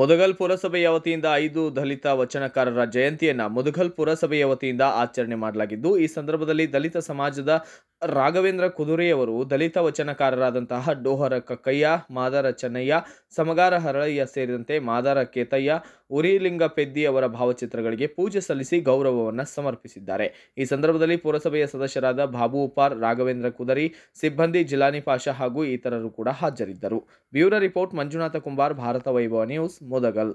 ಮುದಗಲ್ ಪುರಸಭೆಯ ವತಿಯಿಂದ ಐದು ದಲಿತ ವಚನಕಾರರ ಜಯಂತಿಯನ್ನು ಮುದಗಲ್ ಪುರಸಭೆಯ ವತಿಯಿಂದ ಆಚರಣೆ ಮಾಡಲಾಗಿದ್ದು ಈ ಸಂದರ್ಭದಲ್ಲಿ ದಲಿತ ಸಮಾಜದ ರಾಘವೇಂದ್ರ ಕುದುರೆಯವರು ದಲಿತ ವಚನಕಾರರಾದಂತಹ ಡೋಹರ ಕಕ್ಕಯ್ಯ ಮಾದರ ಚೆನ್ನಯ್ಯ ಸಮಗಾರ ಹರಳಯ್ಯ ಸೇರಿದಂತೆ ಮಾದರ ಕೇತಯ್ಯ ಉರಿಲಿಂಗ ಪೆದ್ದಿ ಅವರ ಭಾವಚಿತ್ರಗಳಿಗೆ ಪೂಜೆ ಸಲ್ಲಿಸಿ ಗೌರವವನ್ನು ಸಮರ್ಪಿಸಿದ್ದಾರೆ ಈ ಸಂದರ್ಭದಲ್ಲಿ ಪುರಸಭೆಯ ಸದಸ್ಯರಾದ ಬಾಬು ಉಪಾರ್ ರಾಘವೇಂದ್ರ ಕುದರಿ ಸಿಬ್ಬಂದಿ ಜಿಲಾನಿ ಪಾಷ ಹಾಗೂ ಇತರರು ಕೂಡ ಹಾಜರಿದ್ದರು bureau report Manjunatha Kumbar Bharata Vaibhava news ಮೊದಗಲ್